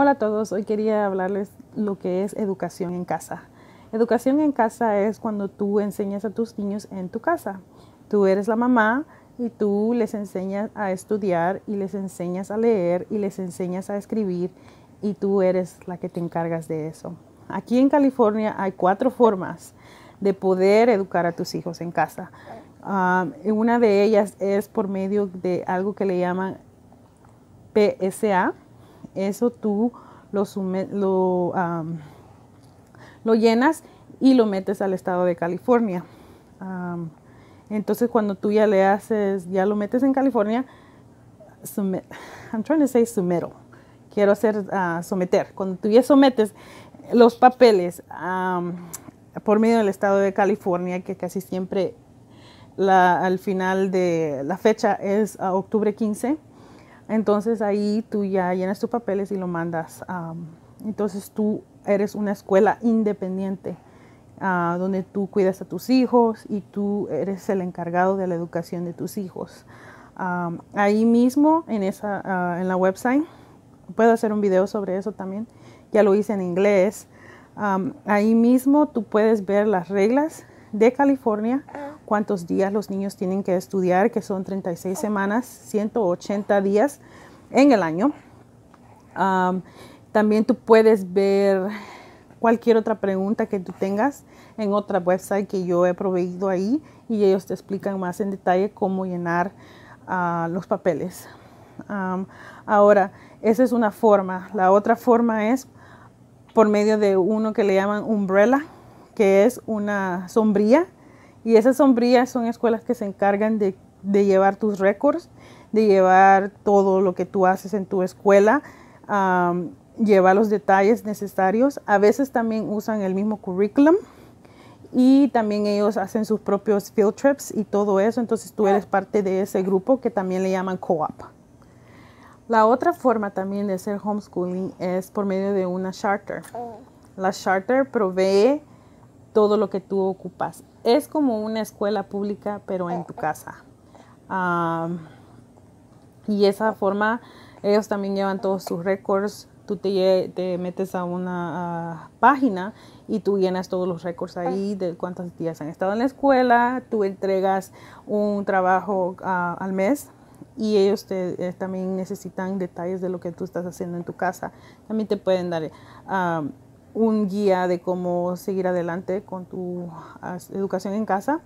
Hola a todos, hoy quería hablarles lo que es educación en casa. Educación en casa es cuando tú enseñas a tus niños en tu casa. Tú eres la mamá y tú les enseñas a estudiar y les enseñas a leer y les enseñas a escribir y tú eres la que te encargas de eso. Aquí en California hay cuatro formas de poder educar a tus hijos en casa. Ah, una de ellas es por medio de algo que le llaman PSA, eso tú lo, lo, llenas y lo metes al estado de California. entonces cuando tú ya le haces, ya lo metes en California, I'm trying to say Quiero hacer ah, someter. Cuando tú ya sometes los papeles por medio del estado de California, que casi siempre al final de la fecha es ah, octubre 15, entonces ahí tú ya llenas tus papeles y lo mandas. entonces tú eres una escuela independiente ah, donde tú cuidas a tus hijos y tú eres el encargado de la educación de tus hijos. ahí mismo en, esa, ah, en la website, puedo hacer un video sobre eso también, ya lo hice en inglés. ahí mismo tú puedes ver las reglas de California cuántos días los niños tienen que estudiar, que son 36 semanas, 180 días en el año. también tú puedes ver cualquier otra pregunta que tú tengas en otra website que yo he proveído ahí y ellos te explican más en detalle cómo llenar ah, los papeles. ahora, esa es una forma. La otra forma es por medio de uno que le llaman umbrella, que es una sombrilla y esas sombrías son escuelas que se encargan de, llevar tus récords, de llevar todo lo que tú haces en tu escuela, llevar los detalles necesarios. A veces también usan el mismo currículum y también ellos hacen sus propios field trips y todo eso. Entonces tú eres parte de ese grupo que también le llaman co-op. La otra forma también de hacer homeschooling es por medio de una charter. Oh. La charter provee todo lo que tú ocupas. Es como una escuela pública, pero en tu casa. Y y esa forma, ellos también llevan todos sus récords. Tú te, te metes a una página y tú llenas todos los récords ahí de cuántos días han estado en la escuela. Tú entregas un trabajo ah, al mes y ellos eh, también necesitan detalles de lo que tú estás haciendo en tu casa. También te pueden dar un guía de cómo seguir adelante con tu ah, educación en casa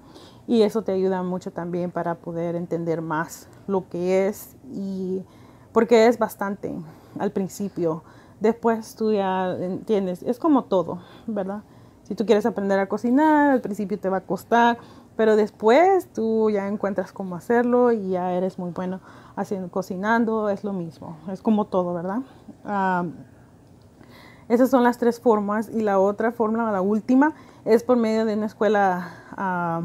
y eso te ayuda mucho también para poder entender más lo que es y porque es bastante al principio. Después tú ya entiendes, es como todo, ¿verdad? Si tú quieres aprender a cocinar, al principio te va a costar, pero después tú ya encuentras cómo hacerlo y ya eres muy bueno haciendo cocinando, es lo mismo, es como todo, ¿verdad? Ah, esas son las tres formas y la otra forma, la última, es por medio de una escuela, ah,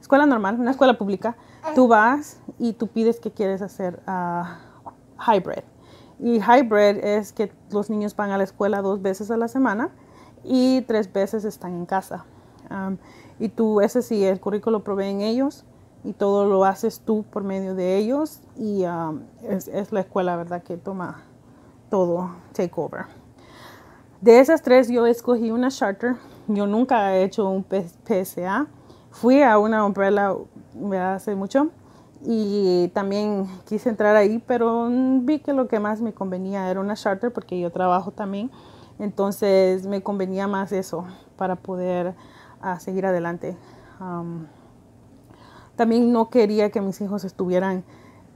escuela normal, una escuela pública. Tú vas y tú pides que quieres hacer uh, hybrid. Y hybrid es que los niños van a la escuela dos veces a la semana y tres veces están en casa. y tú, ese sí, el currículo proveen ellos y todo lo haces tú por medio de ellos y es, la escuela, ¿verdad?, que toma todo take over. De esas tres yo escogí una charter. Yo nunca he hecho un PSA. Fui a una umbrella hace mucho y también quise entrar ahí, pero vi que lo que más me convenía era una charter porque yo trabajo también. Entonces me convenía más eso para poder ah, seguir adelante. también no quería que mis hijos estuvieran,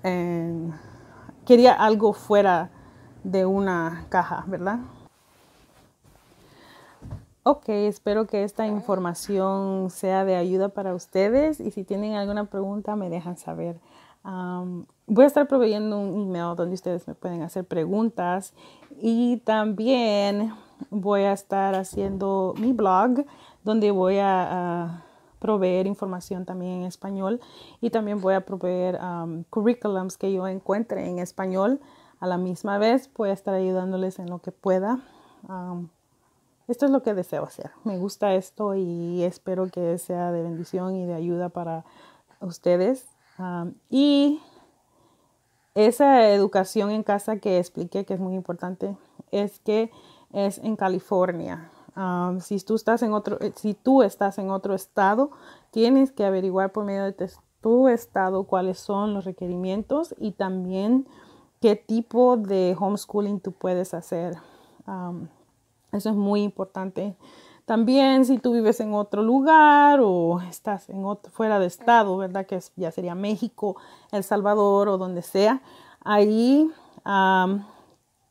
en, quería algo fuera de una caja, ¿verdad? Ok, espero que esta ah. información sea de ayuda para ustedes y si tienen alguna pregunta me dejan saber. voy a estar proveyendo un email donde ustedes me pueden hacer preguntas y también voy a estar haciendo mi blog donde voy a, proveer información también en español y también voy a proveer currículums que yo encuentre en español. A la misma vez voy a estar ayudándoles en lo que pueda esto es lo que deseo hacer. Me gusta esto y espero que sea de bendición y de ayuda para ustedes. y esa educación en casa que expliqué, que es muy importante, es que es en California. si, tú estás en otro, eh, si tú estás en otro estado, tienes que averiguar por medio de tu estado cuáles son los requerimientos y también qué tipo de homeschooling tú puedes hacer. Eso es muy importante. También si tú vives en otro lugar o estás en fuera de estado, ¿verdad? Que ya sería México, El Salvador o donde sea. Ahí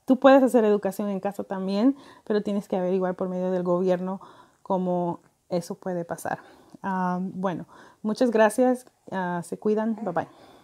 tú puedes hacer educación en casa también, pero tienes que averiguar por medio del gobierno cómo eso puede pasar. bueno, muchas gracias. Ah, se cuidan. Bye bye.